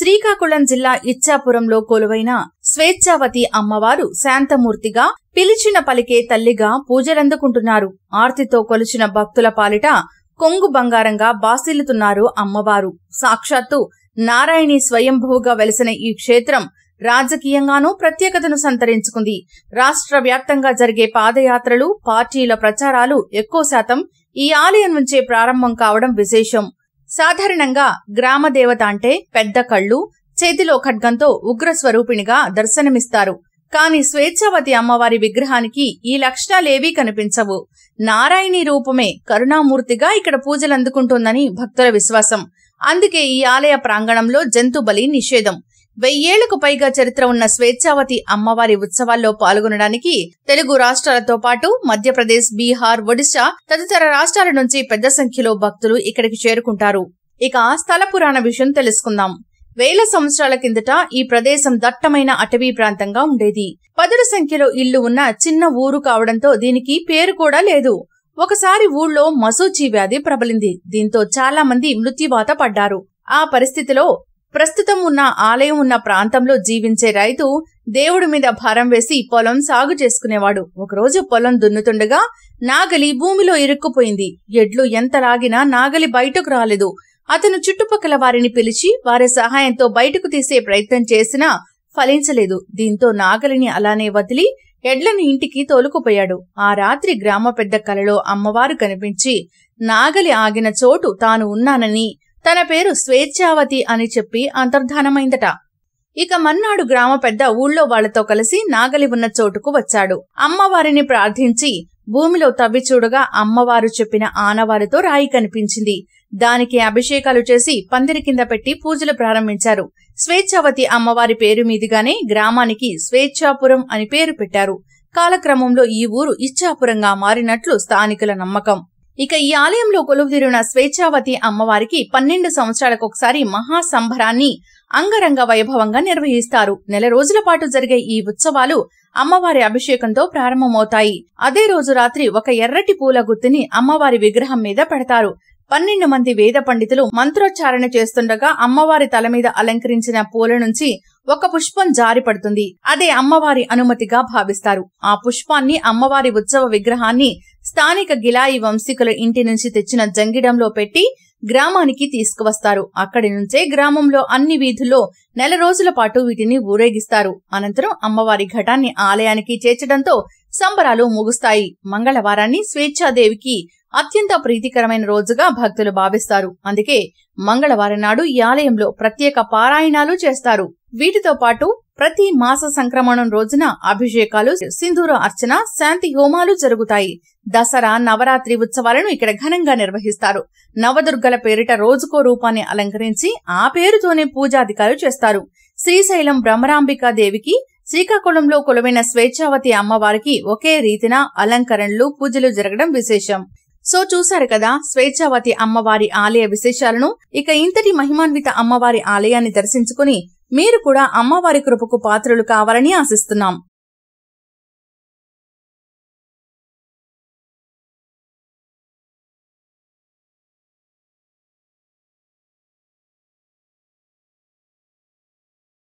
శ్రీకాకుళం జిల్లా ఇచ్చాపురంలో కొలువైన స్వేచ్ఛావతి అమ్మవారు శాంతమూర్తిగా పిలిచిన పలికే తల్లిగా పూజలందుకుంటున్నారు ఆర్తితో కొలిచిన భక్తుల పాలిట కొంగు బంగారంగా బాసిల్లుతున్నారు అమ్మవారు సాక్షాత్తు నారాయణి స్వయంభూగా వెలిసిన ఈ క్షేత్రం రాజకీయంగానూ ప్రత్యేకతను సంతరించుకుంది రాష్ట్ర వ్యాప్తంగా జరిగే పాదయాత్రలు పార్టీల ప్రచారాలు ఎక్కువ శాతం ఈ ఆలయం నుంచే ప్రారంభం కావడం విశేషం సాధారణంగా గ్రామదేవత అంటే పెద్ద కళ్ళు చేతిలో ఖడ్గంతో ఉగ్రస్వరూపిణిగా దర్శనమిస్తారు కాని స్వేచ్ఛావతి అమ్మవారి విగ్రహానికి ఈ లక్షణాలేవీ కనిపించవు నారాయణి రూపమే కరుణామూర్తిగా ఇక్కడ పూజలందుకుంటోందని భక్తుల విశ్వాసం అందుకే ఈ ఆలయ ప్రాంగణంలో జంతుబలి నిషేధం వెయ్యేళ్లకు పైగా చరిత్ర ఉన్న స్వేచ్ఛావతి అమ్మవారి ఉత్సవాల్లో పాల్గొనడానికి తెలుగు రాష్ట్రాలతో పాటు మధ్యప్రదేశ్ బీహార్ ఒడిశా తదితర రాష్ట్రాల నుంచి పెద్ద సంఖ్యలో భక్తులు ఇక్కడికి చేరుకుంటారు ఇక స్థల పురాణ విషయం తెలుసుకుందాం వేల సంవత్సరాల కిందట ఈ ప్రదేశం దట్టమైన అటవీ ప్రాంతంగా ఉండేది పదుల సంఖ్యలో ఇల్లు ఉన్న చిన్న ఊరు కావడంతో దీనికి పేరు కూడా లేదు ఒకసారి ఊళ్ళో మసూచి వ్యాధి ప్రబలింది దీంతో చాలా మంది మృత్యువాత పడ్డారు ఆ పరిస్థితిలో ప్రస్తుతం ఉన్న ఆలయం ఉన్న ప్రాంతంలో జీవించే రైతు దేవుడి మీద భారం వేసి పొలం సాగు చేసుకునేవాడు ఒకరోజు పొలం దున్నుతుండగా నాగలి భూమిలో ఇరుక్కుపోయింది ఎడ్లు ఎంత లాగినా నాగలి బయటకు రాలేదు అతను చుట్టుపక్కల వారిని పిలిచి వారి సహాయంతో బయటకు తీసే ప్రయత్నం చేసినా ఫలించలేదు దీంతో నాగలిని అలానే వదిలి ఎడ్లను ఇంటికి తోలుకుపోయాడు ఆ రాత్రి గ్రామ పెద్ద కలలో అమ్మవారు కనిపించి నాగలి ఆగిన చోటు తాను ఉన్నానని తన పేరు స్వేచ్ఛావతి అని చెప్పి అంతర్ధానమైందట ఇక మన్నాడు గ్రామ పెద్ద ఊళ్ళో వాళ్లతో కలిసి నాగలి ఉన్న చోటుకు వచ్చాడు అమ్మవారిని ప్రార్థించి భూమిలో తవ్వి చూడగా అమ్మవారు చెప్పిన ఆనవారితో రాయి కనిపించింది దానికి అభిషేకాలు చేసి పందిరి కింద పెట్టి పూజలు ప్రారంభించారు స్వేచ్ఛావతి అమ్మవారి పేరు మీదుగానే గ్రామానికి స్వేచ్ఛాపురం అని పేరు పెట్టారు కాలక్రమంలో ఈ ఊరు ఇచ్చాపురంగా మారినట్లు స్థానికుల నమ్మకం ఇక ఈ ఆలయంలో కొలువుదీరిన స్వేచ్ఛావతి అమ్మవారికి పన్నెండు సంవత్సరాలకు ఒకసారి మహాసంభరాన్ని అంగరంగ వైభవంగా నిర్వహిస్తారు నెల రోజుల పాటు జరిగే ఈ ఉత్సవాలు అమ్మవారి అభిషేకంతో ప్రారంభమవుతాయి అదే రోజు రాత్రి ఒక ఎర్రటి పూల గుత్తిని అమ్మవారి విగ్రహం మీద పెడతారు పన్నెండు మంది వేద పండితులు మంత్రోచ్చారణ చేస్తుండగా అమ్మవారి తల మీద అలంకరించిన పూల నుంచి ఒక పుష్పం జారి పడుతుంది అదే అమ్మవారి అనుమతిగా భావిస్తారు ఆ పుష్పాన్ని అమ్మవారి ఉత్సవ విగ్రహాన్ని స్థానిక గిలాయి వంశీకుల ఇంటి నుంచి తెచ్చిన జంగిడంలో పెట్టి గ్రామానికి తీసుకువస్తారు అక్కడి నుంచే గ్రామంలో అన్ని వీధుల్లో నెల రోజుల పాటు వీటిని ఊరేగిస్తారు అనంతరం అమ్మవారి ఘటాన్ని ఆలయానికి చేర్చడంతో సంబరాలు ముగుస్తాయి మంగళవారాన్ని స్వేచ్ఛాదేవికి అత్యంత ప్రీతికరమైన రోజుగా భక్తులు భావిస్తారు అందుకే మంగళవారం నాడు ఈ ఆలయంలో ప్రత్యేక పారాయణాలు చేస్తారు వీటితో పాటు ప్రతి మాస సంక్రమణం రోజున అభిషేకాలు సింధూర అర్చన శాంతి హోమాలు జరుగుతాయి దసరా నవరాత్రి ఉత్సవాలను ఇక్కడ ఘనంగా నిర్వహిస్తారు నవదుర్గల పేరిట రోజుకో రూపాన్ని అలంకరించి ఆ పేరుతోనే పూజాధికారులు చేస్తారు శ్రీశైలం బ్రహ్మరాంబికా దేవికి శ్రీకాకుళంలో కొలువైన స్వేచ్ఛావతి అమ్మవారికి ఒకే రీతిన అలంకరణలు పూజలు జరగడం విశేషం సో చూశారు కదా స్వేచ్ఛావతి అమ్మవారి ఆలయ విశేషాలను ఇక ఇంతటి మహిమాన్విత అమ్మవారి ఆలయాన్ని దర్శించుకుని మీరు కూడా అమ్మవారి కృపకు పాత్రలు కావాలని ఆశిస్తున్నాం